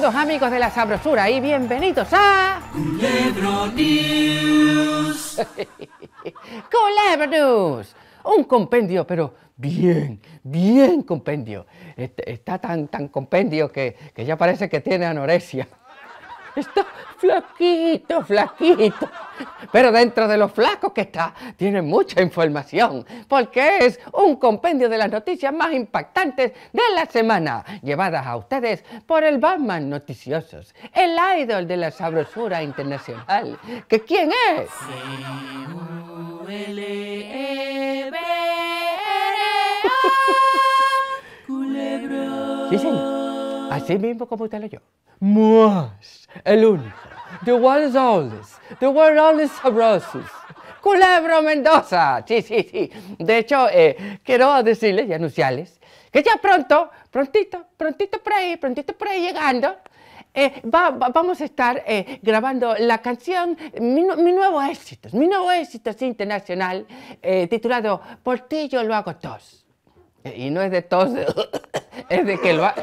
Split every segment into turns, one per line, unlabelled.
todos amigos de la sabrosura y bienvenidos a... Culebro News. Culebro News. Un compendio, pero bien, bien compendio. Este, está tan, tan compendio que, que ya parece que tiene anorexia. Esto flaquito, flaquito. Pero dentro de los flacos que está, tiene mucha información, porque es un compendio de las noticias más impactantes de la semana, llevadas a ustedes por el Batman Noticiosos, el idol de la sabrosura internacional. ¿Que quién es?
E
e sí, señor. Así mismo como usted yo. Muash, el único, the one is always. the one is sabrosos. Culebro Mendoza. Sí, sí, sí. De hecho, eh, quiero decirles y anunciarles que ya pronto, prontito, prontito por ahí, prontito por ahí llegando, eh, vamos a estar eh, grabando la canción, mi, nuevo éxito, mi nuevo éxito internacional, titulado Por Ti Yo lo hago tos. Y no es de tos, es de que lo ha...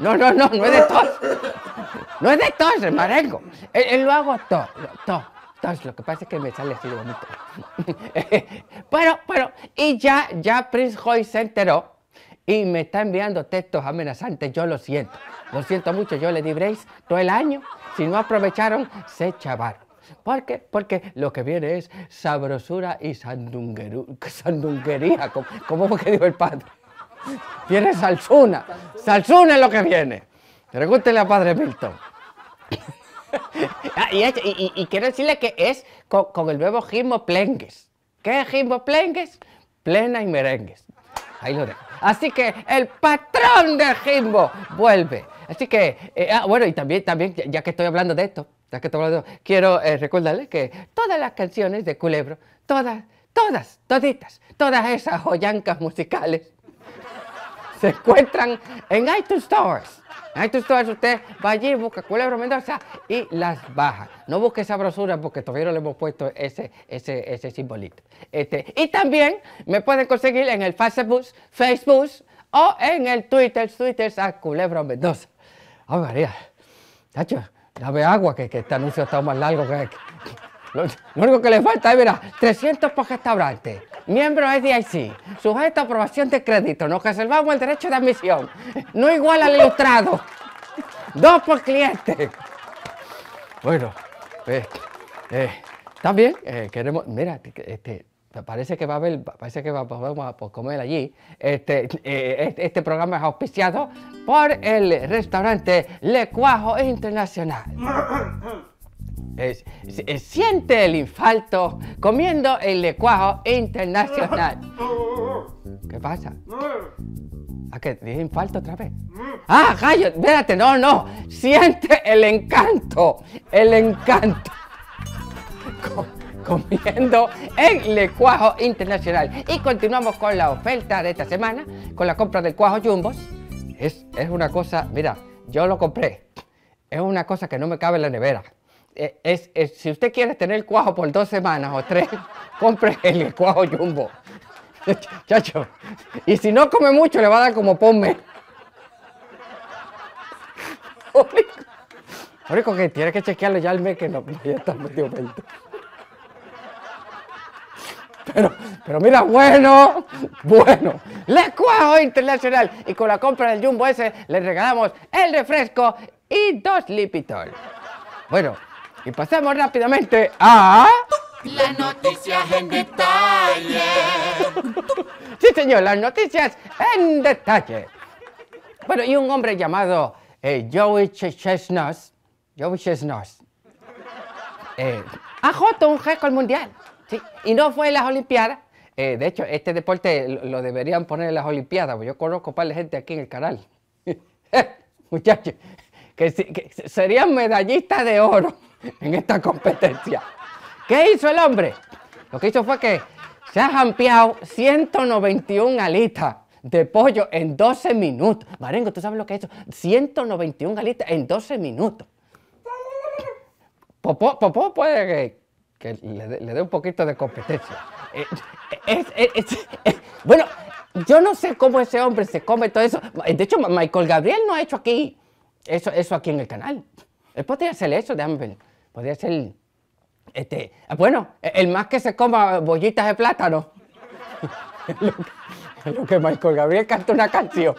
No, no, no, no es de tos. No es de tos, el marengo. Él, lo hago todo, todo, Lo que pasa es que me sale así de bonito. pero, pero, y ya, ya Prince Hoy se enteró y me está enviando textos amenazantes. Yo lo siento. Lo siento mucho. Yo le di todo el año. Si no aprovecharon, se chavaron. ¿Por qué? Porque lo que viene es sabrosura y sandunguería, ¿cómo fue que dijo el padre. Viene salsuna, salsuna es lo que viene. Pregúntele a Padre Milton y, quiero decirle que es con, el nuevo gimbo plengues. ¿Qué es plengues? Plena y merengues. Ahí lo dejo. Así que el patrón del gimbo vuelve. Así que, eh, ah, bueno, y también, también, ya que estoy hablando de esto, ya que estoy quiero eh, recordarles que todas las canciones de Culebro, todas, todas, toditas, todas esas joyancas musicales, se encuentran en iTunes Stores. Entonces usted va allí, busca Culebra Mendoza y las baja. No busque esa brosura porque todavía no le hemos puesto ese, ese, simbolito. Este, y también me pueden conseguir en el Facebook, Facebook o en el Twitter, Twitter a Culebra Mendoza. Ay María, Tacho, dame agua que, este anuncio está más largo que... lo, único que le falta es, mira, 300 para restaurantes. Miembro SDIC, sujeto a aprobación de crédito, nos reservamos el derecho de admisión. No igual al ilustrado. Dos por cliente. Bueno, eh, eh, también eh, queremos. Mira, este, parece que va a haber, parece que pues vamos a pues, comer allí. Este, este, este, programa es auspiciado por el restaurante Le Cuajo Internacional. Eh, siente el infarto comiendo el lecuajo internacional. ¿Qué pasa? ¿A qué? ¿Dije infarto otra vez? ¡Ah, gallo! Espérate, no, no. Siente el encanto. El encanto. comiendo el lecuajo internacional. Y continuamos con la oferta de esta semana, con la compra del cuajo Jumbos. Es, es una cosa, mira, yo lo compré. Es una cosa que no me cabe en la nevera. Eh, es, si usted quiere tener cuajo por dos semanas o tres, compre el cuajo jumbo. Chacho, y si no come mucho, le va a dar como ponme. Único que tiene que chequearlo ya el mes que no, ya metido Pero, pero mira, bueno, bueno, le cuajo internacional y con la compra del Jumbo ese le regalamos el refresco y dos Lipitol. Bueno, y pasemos rápidamente a... Las noticias en detalle. sí, señor, las noticias en detalle. Bueno, y un hombre llamado eh, Joey Chesnos. Joey Chesnos, eh, ha un récord mundial. Y no fue en las Olimpiadas. Eh, de hecho, este deporte lo deberían poner en las Olimpiadas, porque yo conozco para la gente aquí en el canal. Muchachos, que, que serían medallistas de oro en esta competencia. ¿Qué hizo el hombre? Lo que hizo fue que se ha jampeado 191 alitas de pollo en 12 minutos. Marengo, ¿tú sabes lo que es eso? 191 alitas en 12 minutos. Popó, puede que, le, dé un poquito de competencia. Eh, eh, eh, bueno, yo no sé cómo ese hombre se come todo eso. De hecho, Michael Gabriel no ha hecho aquí eso, eso aquí en el canal. Él podría hacerle eso, déjame ver. Podría ser, este, bueno, el más que se coma bollitas de plátano. es lo, que, Michael Gabriel canta una canción.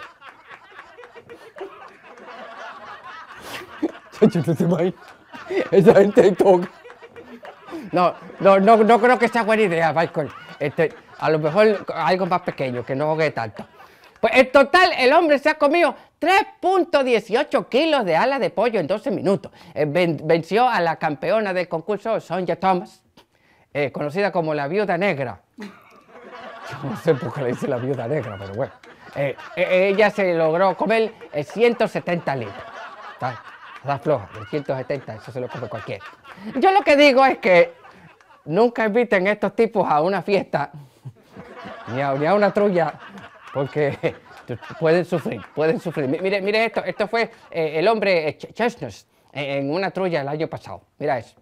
Esa gente de No, no, no, no creo que sea buena idea, Michael. Este, a lo mejor algo más pequeño, que no jogue tanto. Pues en total, el hombre se ha comido 3.18 kilos de ala de pollo en 12 minutos. Eh, venció a la campeona del concurso, Sonja Thomas, eh, conocida como la viuda negra. no sé por qué le dice la viuda negra, pero bueno. Eh, ella se logró comer 170 litros Está, floja, 170, eso se lo come cualquiera. Yo lo que digo es que nunca inviten a estos tipos a una fiesta, ni a, ni a una trulla porque pueden sufrir, pueden sufrir. Mire, mire esto, esto fue eh, el hombre eh, Chesnus eh, en una trulla el año pasado. Mira eso.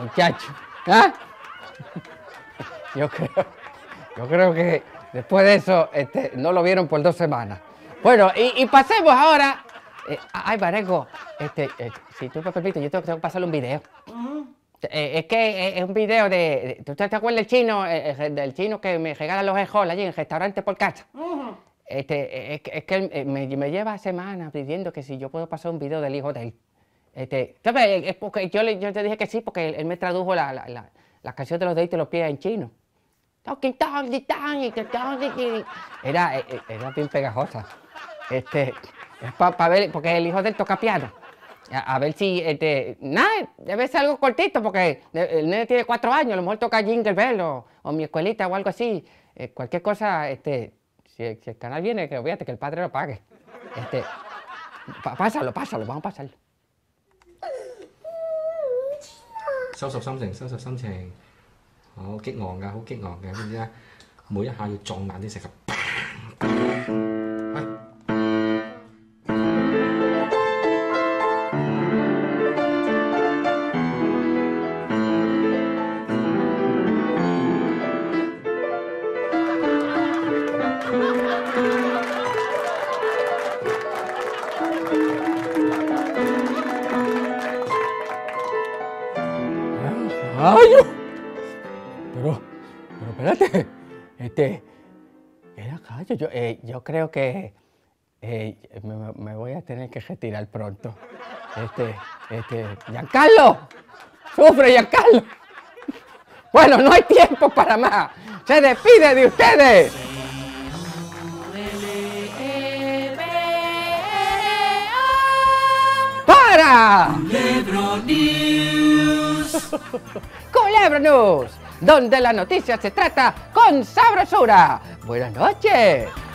Muchacho. ¿Ah? Yo creo, yo creo que después de eso este, no lo vieron por dos semanas. Bueno, y, pasemos ahora. ay, este, si tú me permites, yo tengo que pasarle un video. Eh, es que eh, es, un video de. ¿Tú te acuerdas del chino, eh, del chino que me regala los ejoles allí en el restaurante por casa? Este, es, que me, lleva semanas pidiendo que si yo puedo pasar un video del hijo de él. Este, yo, le, yo te dije que sí, porque él, me tradujo la, la, canción de los deditos los pies en chino. Era, era bien pegajosa. Este, es para ver, porque el hijo del él toca piano. A, ver si, este, nada, debe ser algo cortito porque el nene tiene cuatro años, a lo mejor toca Jingle Bell o, mi escuelita o algo así. Eh, cualquier cosa, este, si, el canal viene, que obviamente que el padre lo pague. Este, pásalo, pásalo, vamos a pasarlo. Source of something, source something. Pero, pero espérate, este, era eh, Yo, creo que eh, me, voy a tener que retirar pronto. Este, este, Giancarlo, sufre Giancarlo. Bueno, no hay tiempo para más. Se despide de ustedes. E e ¡Para! Culebro Donde la noticia se trata con sabrosura. Buenas noches.